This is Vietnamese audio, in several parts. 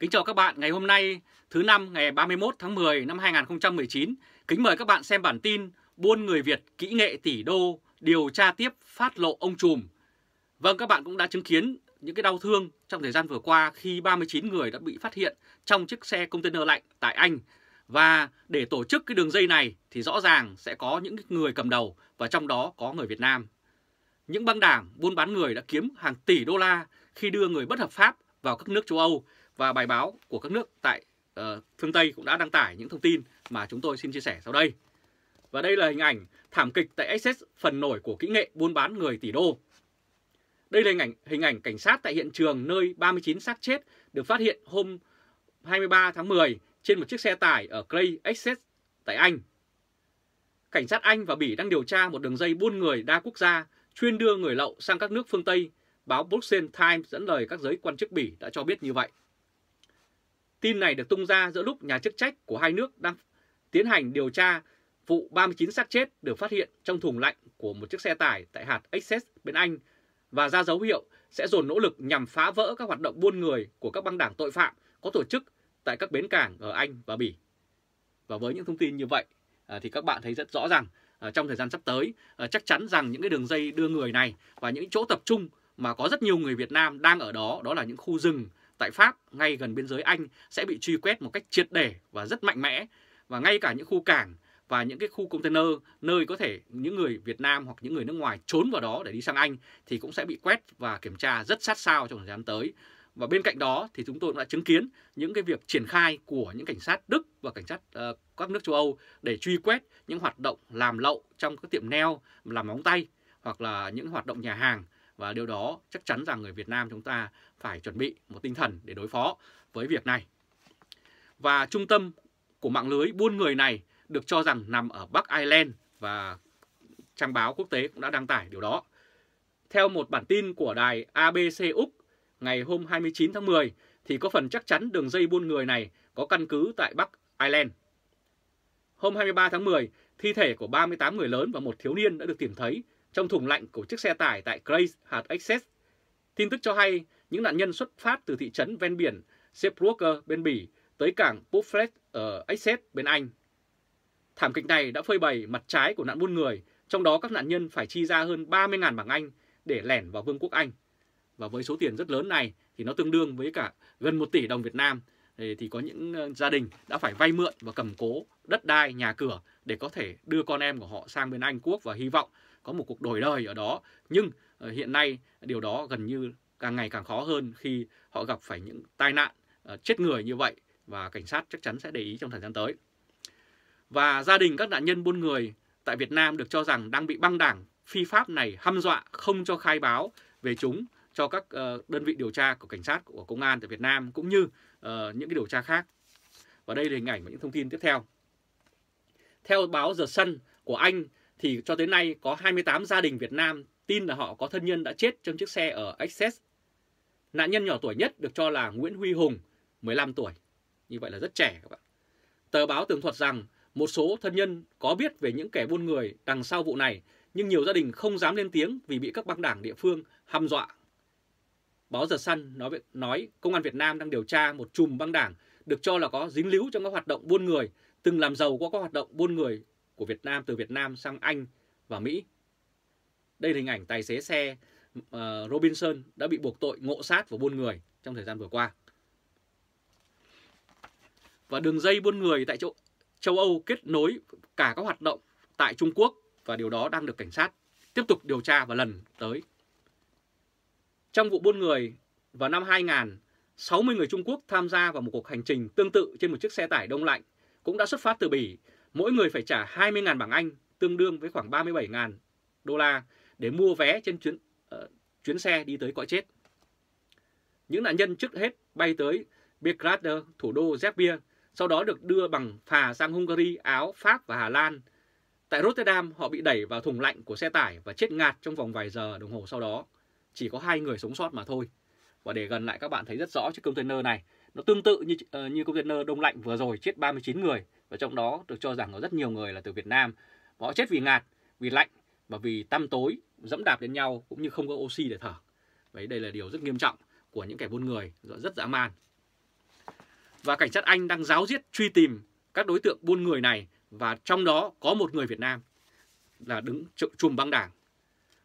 Kính chào các bạn ngày hôm nay thứ năm ngày 31 tháng 10 năm 2019. Kính mời các bạn xem bản tin Buôn người Việt kỹ nghệ tỷ đô điều tra tiếp phát lộ ông trùm. Vâng các bạn cũng đã chứng kiến những cái đau thương trong thời gian vừa qua khi 39 người đã bị phát hiện trong chiếc xe container lạnh tại Anh. Và để tổ chức cái đường dây này thì rõ ràng sẽ có những người cầm đầu và trong đó có người Việt Nam. Những băng đảng buôn bán người đã kiếm hàng tỷ đô la khi đưa người bất hợp pháp vào các nước châu Âu và bài báo của các nước tại uh, phương Tây cũng đã đăng tải những thông tin mà chúng tôi xin chia sẻ sau đây. Và đây là hình ảnh thảm kịch tại Essex phần nổi của kỹ nghệ buôn bán người tỷ đô. Đây là hình ảnh, hình ảnh cảnh sát tại hiện trường nơi 39 xác chết được phát hiện hôm 23 tháng 10 trên một chiếc xe tải ở Clay Essex tại Anh. Cảnh sát Anh và Bỉ đang điều tra một đường dây buôn người đa quốc gia chuyên đưa người lậu sang các nước phương Tây. Báo Bruxelles Times dẫn lời các giới quan chức Bỉ đã cho biết như vậy. Tin này được tung ra giữa lúc nhà chức trách của hai nước đang tiến hành điều tra vụ 39 xác chết được phát hiện trong thùng lạnh của một chiếc xe tải tại hạt Essex bên Anh và ra dấu hiệu sẽ dồn nỗ lực nhằm phá vỡ các hoạt động buôn người của các băng đảng tội phạm có tổ chức tại các bến cảng ở Anh và Bỉ. Và với những thông tin như vậy à, thì các bạn thấy rất rõ ràng à, trong thời gian sắp tới à, chắc chắn rằng những cái đường dây đưa người này và những chỗ tập trung mà có rất nhiều người Việt Nam đang ở đó đó là những khu rừng tại Pháp ngay gần biên giới Anh sẽ bị truy quét một cách triệt để và rất mạnh mẽ và ngay cả những khu cảng và những cái khu container nơi có thể những người Việt Nam hoặc những người nước ngoài trốn vào đó để đi sang Anh thì cũng sẽ bị quét và kiểm tra rất sát sao trong thời gian tới. Và bên cạnh đó thì chúng tôi cũng đã chứng kiến những cái việc triển khai của những cảnh sát Đức và cảnh sát uh, các nước châu Âu để truy quét những hoạt động làm lậu trong các tiệm neo, làm móng tay hoặc là những hoạt động nhà hàng và điều đó chắc chắn rằng người Việt Nam chúng ta phải chuẩn bị một tinh thần để đối phó với việc này. Và trung tâm của mạng lưới buôn người này được cho rằng nằm ở Bắc Ireland và trang báo quốc tế cũng đã đăng tải điều đó. Theo một bản tin của đài ABC Úc ngày hôm 29 tháng 10 thì có phần chắc chắn đường dây buôn người này có căn cứ tại Bắc Ireland. Hôm 23 tháng 10, thi thể của 38 người lớn và một thiếu niên đã được tìm thấy trong thùng lạnh của chiếc xe tải tại Grace hạt Essex. Tin tức cho hay những nạn nhân xuất phát từ thị trấn ven biển Zeebrugge bên Bỉ tới cảng Buffet ở Essex bên Anh. Thảm kịch này đã phơi bày mặt trái của nạn buôn người, trong đó các nạn nhân phải chi ra hơn 30.000 bảng Anh để lẻn vào Vương quốc Anh. Và với số tiền rất lớn này thì nó tương đương với cả gần 1 tỷ đồng Việt Nam thì có những ờ, gia đình đã phải vay mượn và cầm cố đất đai, nhà cửa để có thể đưa con em của họ sang bên Anh Quốc và hy vọng có một cuộc đổi đời ở đó. Nhưng ờ, hiện nay điều đó gần như càng ngày càng khó hơn khi họ gặp phải những tai nạn ờ, chết người như vậy và cảnh sát chắc chắn sẽ để ý trong thời gian tới. Và gia đình các nạn nhân buôn người tại Việt Nam được cho rằng đang bị băng đảng phi pháp này hăm dọa không cho khai báo về chúng cho các ờ, đơn vị điều tra của cảnh sát của công an tại Việt Nam cũng như những cái điều tra khác. Và đây là hình ảnh và những thông tin tiếp theo. Theo báo The Sun của Anh thì cho tới nay có 28 gia đình Việt Nam tin là họ có thân nhân đã chết trong chiếc xe ở Access. Nạn nhân nhỏ tuổi nhất được cho là Nguyễn Huy Hùng, 15 tuổi. Như vậy là rất trẻ các bạn. Tờ báo tường thuật rằng một số thân nhân có biết về những kẻ buôn người đằng sau vụ này, nhưng nhiều gia đình không dám lên tiếng vì bị các băng đảng địa phương hăm dọa. Báo The Sun nói, nói công an Việt Nam đang điều tra một chùm băng đảng được cho là có dính líu trong các hoạt động buôn người từng làm giàu qua các hoạt động buôn người của Việt Nam từ Việt Nam sang Anh và Mỹ. Đây là hình ảnh tài xế xe ờ, Robinson đã bị buộc tội ngộ sát và buôn người trong thời gian vừa qua. Và đường dây buôn người tại châu, châu Âu kết nối cả các hoạt động tại Trung Quốc và điều đó đang được cảnh sát tiếp tục điều tra vào lần tới. Trong vụ buôn người vào năm 2000, 60 người Trung Quốc tham gia vào một cuộc hành trình tương tự trên một chiếc xe tải đông lạnh cũng đã xuất phát từ Bỉ, mỗi người phải trả 20.000 bảng Anh, tương đương với khoảng 37.000 đô la để mua vé trên chuyến uh, chuyến xe đi tới cõi chết. Những nạn nhân trước hết bay tới Belgrade, thủ đô Serbia, sau đó được đưa bằng phà sang Hungary, Áo, Pháp và Hà Lan. Tại Rotterdam, họ bị đẩy vào thùng lạnh của xe tải và chết ngạt trong vòng vài giờ đồng hồ sau đó. Chỉ có hai người sống sót mà thôi. Và để gần lại các bạn thấy rất rõ chiếc container này nó tương tự như uh, như container đông lạnh vừa rồi chết 39 người và trong đó được cho rằng có rất nhiều người là từ Việt Nam. Họ chết vì ngạt, vì lạnh và vì tăm tối dẫm đạp đến nhau cũng như không có oxy để thở. Vậy đây là điều rất nghiêm trọng của những kẻ buôn người rất dã man. Và cảnh sát Anh đang giáo diết truy tìm các đối tượng buôn người này và trong đó có một người Việt Nam là đứng chùm băng đảng.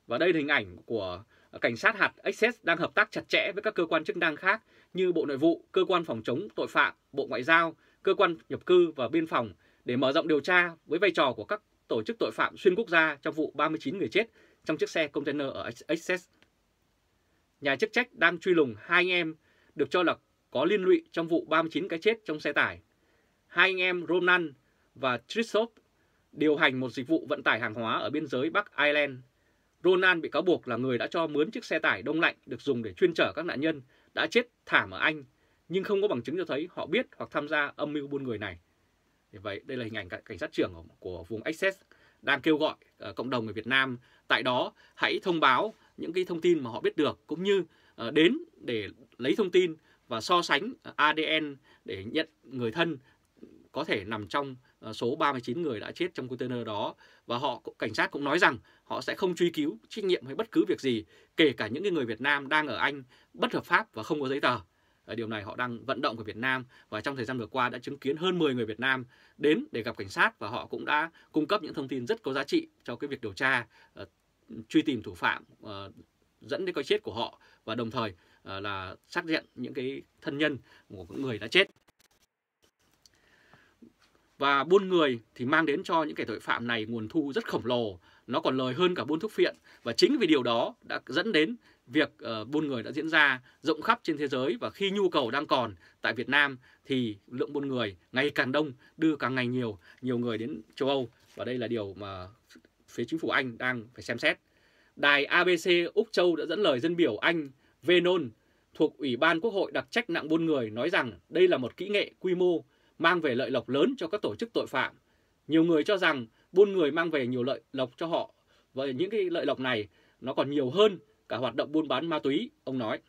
Và đây là hình ảnh của cảnh sát hạt Access đang hợp tác chặt chẽ với các cơ quan chức năng khác như Bộ Nội vụ, Cơ quan Phòng chống tội phạm, Bộ Ngoại giao, Cơ quan nhập cư và Biên phòng để mở rộng điều tra với vai trò của các tổ chức tội phạm xuyên quốc gia trong vụ 39 người chết trong chiếc xe container ở Essex. Nhà chức trách đang truy lùng hai anh em được cho là có liên lụy trong vụ 39 cái chết trong xe tải. Hai anh em Ronan và Trishop điều hành một dịch vụ vận tải hàng hóa ở biên giới Bắc Ireland. Ronan bị cáo buộc là người đã cho mướn chiếc xe tải đông lạnh được dùng để chuyên chở các nạn nhân đã chết thảm ở Anh nhưng không có bằng chứng cho thấy họ biết hoặc tham gia âm mưu buôn người này. vậy, đây là hình ảnh cảnh sát trưởng của vùng Essex đang kêu gọi ờ, cộng đồng người Việt Nam tại đó hãy thông báo những cái thông tin mà họ biết được cũng như ờ, đến để lấy thông tin và so sánh ADN để nhận người thân có thể nằm trong ờ, số 39 người đã chết trong container đó và họ cảnh sát cũng nói rằng họ sẽ không truy cứu trách nhiệm hay bất cứ việc gì, kể cả những người Việt Nam đang ở Anh bất hợp pháp và không có giấy tờ. Ở điều này họ đang vận động người Việt Nam và trong thời gian vừa qua đã chứng kiến hơn 10 người Việt Nam đến để gặp cảnh sát và họ cũng đã cung cấp những thông tin rất có giá trị cho cái việc điều tra ờ, truy tìm thủ phạm ờ, dẫn đến cái chết của họ và đồng thời ờ, là xác nhận những cái thân nhân của những người đã chết. Và buôn người thì mang đến cho những kẻ tội phạm này nguồn thu rất khổng lồ, nó còn lời hơn cả buôn thuốc phiện. Và chính vì điều đó đã dẫn đến việc uh, buôn người đã diễn ra rộng khắp trên thế giới và khi nhu cầu đang còn tại Việt Nam thì lượng buôn người ngày càng đông, đưa càng ngày nhiều, nhiều người đến châu Âu. Và đây là điều mà phía chính phủ Anh đang phải xem xét. Đài ABC Úc Châu đã dẫn lời dân biểu Anh Venon thuộc Ủy ban Quốc hội đặc trách nặng buôn người nói rằng đây là một kỹ nghệ quy mô mang về lợi lộc lớn cho các tổ chức tội phạm. Nhiều người cho rằng buôn người mang về nhiều lợi lộc cho họ và những cái lợi lộc này nó còn nhiều hơn cả hoạt động buôn bán ma túy, ông nói.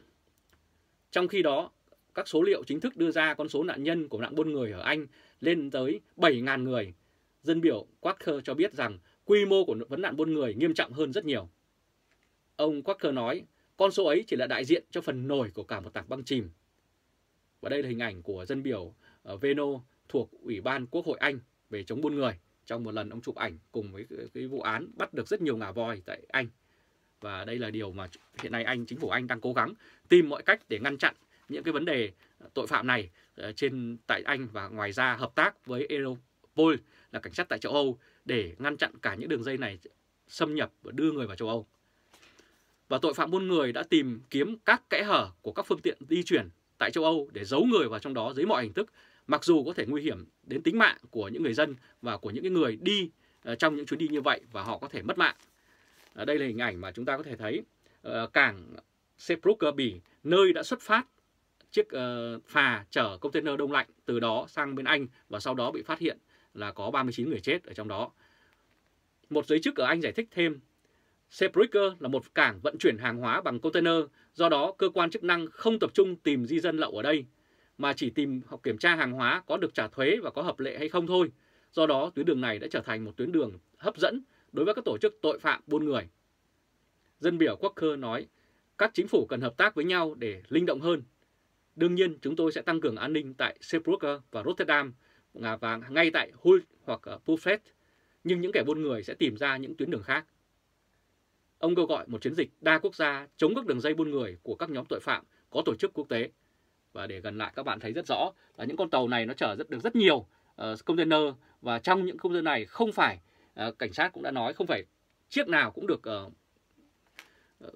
Trong khi đó, các số liệu chính thức đưa ra con số nạn nhân của nạn buôn người ở Anh lên tới 7.000 người. Dân biểu Quacker cho biết rằng quy mô của vấn nạn buôn người nghiêm trọng hơn rất nhiều. Ông Quacker nói, con số ấy chỉ là đại diện cho phần nổi của cả một tảng băng chìm. Và đây là hình ảnh của dân biểu Veno thuộc Ủy ban Quốc hội Anh về chống buôn người. Trong một lần ông chụp ảnh cùng với cái vụ án bắt được rất nhiều ngà voi tại Anh. Và đây là điều mà hiện nay Anh, chính phủ Anh đang cố gắng tìm mọi cách để ngăn chặn những cái vấn đề ờ, tội phạm này ờ, trên tại Anh và ngoài ra hợp tác với Europol là cảnh sát tại châu Âu để ngăn chặn cả những đường dây này xâm nhập và đưa người vào châu Âu. Và tội phạm buôn người đã tìm kiếm các kẽ hở của các phương tiện di chuyển tại châu Âu để giấu người vào trong đó dưới mọi hình thức mặc dù có thể nguy hiểm đến tính mạng của những người dân và của những người đi ờ, trong những chuyến đi như vậy và họ có thể mất mạng. Ờ, đây là hình ảnh mà chúng ta có thể thấy ờ, cảng Seprook nơi đã xuất phát chiếc phà chở container đông lạnh từ đó sang bên Anh và sau đó bị phát hiện là có 39 người chết ở trong đó. Một giới chức ở Anh giải thích thêm, Sebricker là một cảng vận chuyển hàng hóa bằng container, do đó cơ quan chức năng không tập trung tìm di dân lậu ở đây mà chỉ tìm học kiểm tra hàng hóa có được trả thuế và có hợp lệ hay không thôi. Do đó, tuyến đường này đã trở thành một tuyến đường hấp dẫn đối với các tổ chức tội phạm buôn người. Dân biểu Quốc Khơ nói, các chính phủ cần hợp tác với nhau để linh động hơn. Đương nhiên, chúng tôi sẽ tăng cường an ninh tại Sebrugge và Rotterdam và ngay tại Hull hoặc ở Buffet, nhưng những kẻ buôn người sẽ tìm ra những tuyến đường khác. Ông kêu gọi một chiến dịch đa quốc gia chống các đường dây buôn người của các nhóm tội phạm có tổ chức quốc tế và để gần lại các bạn thấy rất rõ là những con tàu này nó chở rất được rất nhiều uh, container và trong những container này không phải uh, cảnh sát cũng đã nói không phải chiếc nào cũng được uh,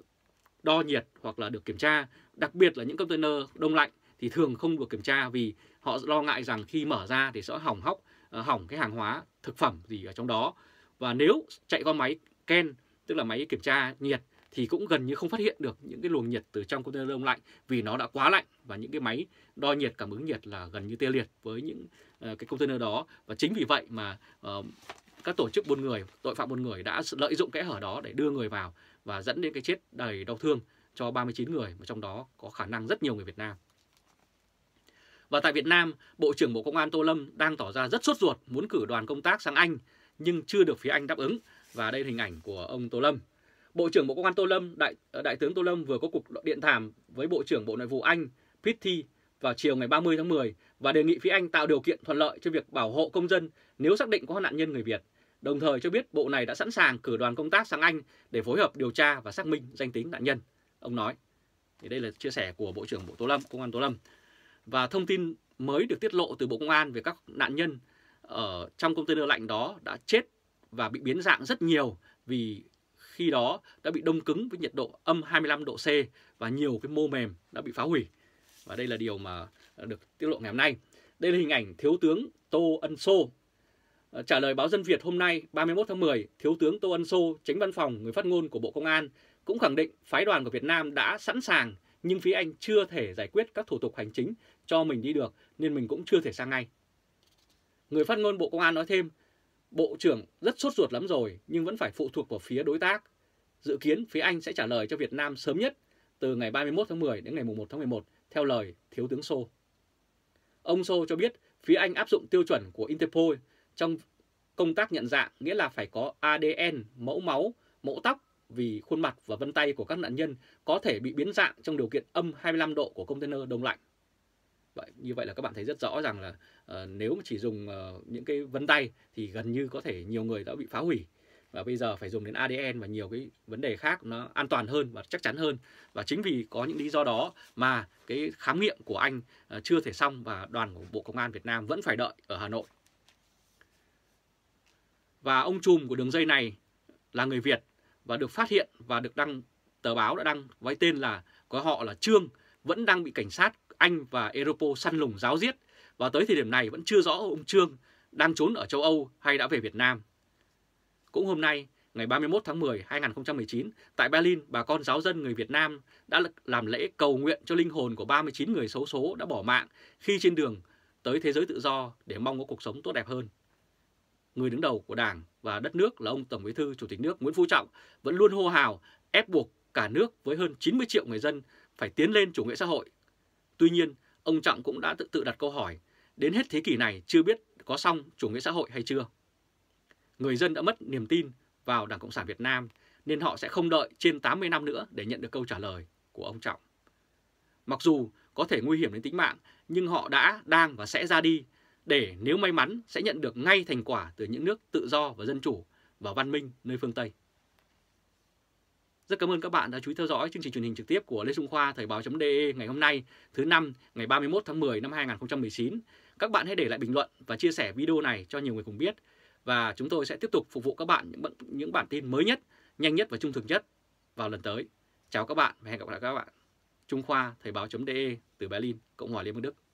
đo nhiệt hoặc là được kiểm tra, đặc biệt là những container đông lạnh thì thường không được kiểm tra vì họ lo ngại rằng khi mở ra thì sẽ hỏng hóc, hỏng cái hàng hóa, thực phẩm gì ở trong đó. Và nếu chạy qua máy ken, tức là máy kiểm tra nhiệt thì cũng gần như không phát hiện được những cái luồng nhiệt từ trong container đông lạnh vì nó đã quá lạnh và những cái máy đo nhiệt cảm ứng nhiệt là gần như tê liệt với những uh, cái container đó và chính vì vậy mà uh, các tổ chức buôn người, tội phạm buôn người đã lợi dụng kẽ hở đó để đưa người vào và dẫn đến cái chết đầy đau thương cho 39 người mà trong đó có khả năng rất nhiều người Việt Nam. Và tại Việt Nam, Bộ trưởng Bộ Công an Tô Lâm đang tỏ ra rất sốt ruột muốn cử đoàn công tác sang Anh nhưng chưa được phía Anh đáp ứng và đây là hình ảnh của ông Tô Lâm Bộ trưởng Bộ Công an Tô Lâm, Đại, ờ, Đại tướng Tô Lâm vừa có cuộc điện đàm với Bộ trưởng Bộ Nội vụ Anh Pitti vào chiều ngày 30 tháng 10 và đề nghị phía Anh tạo điều kiện thuận lợi cho việc bảo hộ công dân nếu xác định có nạn nhân người Việt. Đồng thời cho biết bộ này đã sẵn sàng cử đoàn công tác sang Anh để phối hợp điều tra và xác minh danh tính nạn nhân. Ông nói. Thì đây là chia sẻ của Bộ trưởng Bộ Tô Lâm, Công an Tô Lâm. Và thông tin mới được tiết lộ từ Bộ Công an về các nạn nhân ở trong container lạnh đó đã chết và bị biến dạng rất nhiều vì khi đó đã bị đông cứng với nhiệt độ âm 25 độ C và nhiều cái mô mềm đã bị phá hủy. Và đây là điều mà được tiết lộ ngày hôm nay. Đây là hình ảnh Thiếu tướng Tô Ân Sô. Ờ, trả lời báo Dân Việt hôm nay 31 tháng 10, Thiếu tướng Tô Ân Sô, tránh văn phòng người phát ngôn của Bộ Công an, cũng khẳng định phái đoàn của Việt Nam đã sẵn sàng nhưng phía Anh chưa thể giải quyết các thủ tục hành chính cho mình đi được nên mình cũng chưa thể sang ngay. Người phát ngôn Bộ Công an nói thêm, Bộ trưởng rất sốt ruột lắm rồi nhưng vẫn phải phụ thuộc vào phía đối tác. Dự kiến phía Anh sẽ trả lời cho Việt Nam sớm nhất từ ngày 31 tháng 10 đến ngày 1 tháng 11 theo lời Thiếu tướng Sô. Ông Sô cho biết phía Anh áp dụng tiêu chuẩn của Interpol trong công tác nhận dạng nghĩa là phải có ADN, mẫu máu, mẫu tóc vì khuôn mặt và vân tay của các nạn nhân có thể bị biến dạng trong điều kiện âm 25 độ của container đông lạnh vậy như vậy là các bạn thấy rất rõ rằng là uh, nếu mà chỉ dùng uh, những cái vân tay thì gần như có thể nhiều người đã bị phá hủy và bây giờ phải dùng đến ADN và nhiều cái vấn đề khác nó an toàn hơn và chắc chắn hơn và chính vì có những lý do đó mà cái khám nghiệm của anh uh, chưa thể xong và đoàn của Bộ Công an Việt Nam vẫn phải đợi ở Hà Nội và ông trùm của đường dây này là người Việt và được phát hiện và được đăng tờ báo đã đăng với tên là có họ là Trương vẫn đang bị cảnh sát anh và Europol săn lùng giáo giết và tới thời điểm này vẫn chưa rõ ông Trương đang trốn ở châu Âu hay đã về Việt Nam. Cũng hôm nay, ngày 31 tháng 10, 2019, tại Berlin, bà con giáo dân người Việt Nam đã làm lễ cầu nguyện cho linh hồn của 39 người xấu số đã bỏ mạng khi trên đường tới thế giới tự do để mong có cuộc sống tốt đẹp hơn. Người đứng đầu của Đảng và đất nước là ông Tổng Bí thư Chủ tịch nước Nguyễn Phú Trọng vẫn luôn hô hào ép buộc cả nước với hơn 90 triệu người dân phải tiến lên chủ nghĩa xã hội Tuy nhiên, ông Trọng cũng đã tự tự đặt câu hỏi, đến hết thế kỷ này chưa biết có xong chủ nghĩa xã hội hay chưa. Người dân đã mất niềm tin vào Đảng Cộng sản Việt Nam nên họ sẽ không đợi trên 80 năm nữa để nhận được câu trả lời của ông Trọng. Mặc dù có thể nguy hiểm đến tính mạng, nhưng họ đã, đang và sẽ ra đi để nếu may mắn sẽ nhận được ngay thành quả từ những nước tự do và dân chủ và văn minh nơi phương Tây. Rất cảm ơn các bạn đã chú ý theo dõi chương trình truyền hình trực tiếp của Lê Trung Khoa Thời báo.de ngày hôm nay thứ năm ngày 31 tháng 10 năm 2019. Các bạn hãy để lại bình luận và chia sẻ video này cho nhiều người cùng biết. Và chúng tôi sẽ tiếp tục phục vụ các bạn những, những bản tin mới nhất, nhanh nhất và trung thực nhất vào lần tới. Chào các bạn và hẹn gặp lại các bạn. Trung Khoa Thời báo.de từ Berlin, Cộng hòa Liên bang Đức.